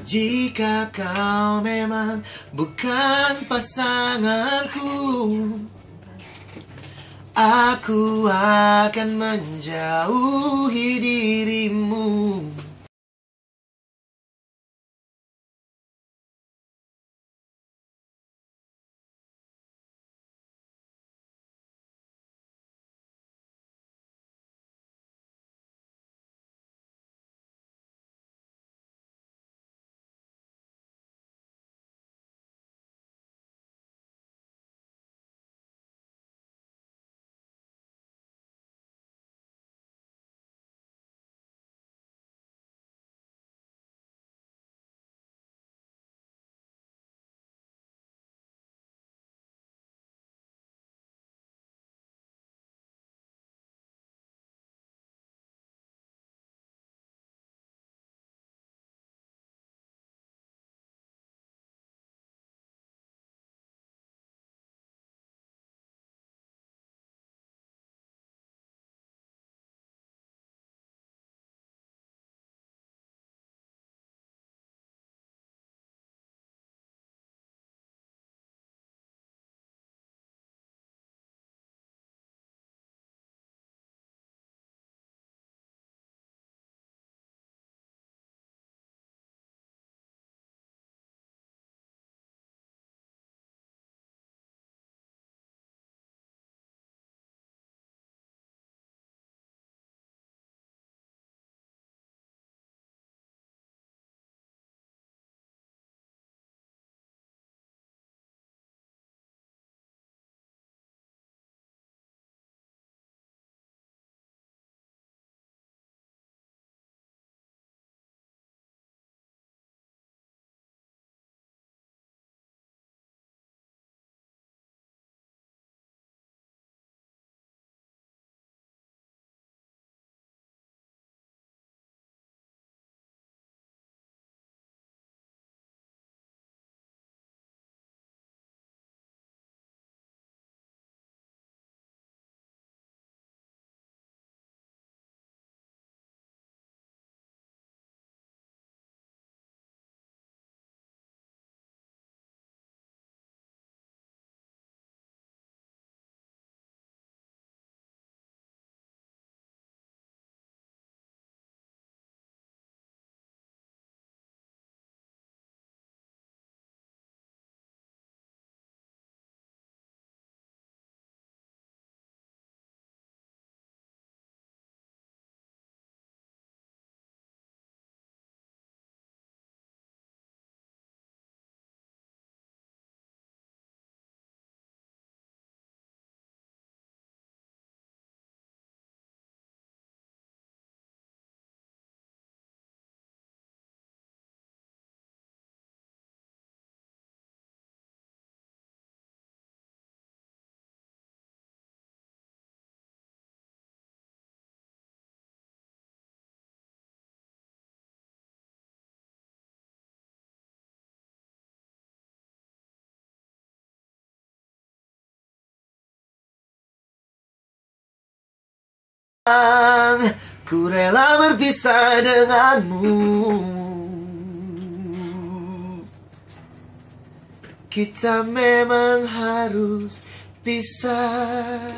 Jika kau memang bukan pasanganku Aku akan menjauhi dirimu sayang Ku rela berpisah denganmu Kita memang harus pisah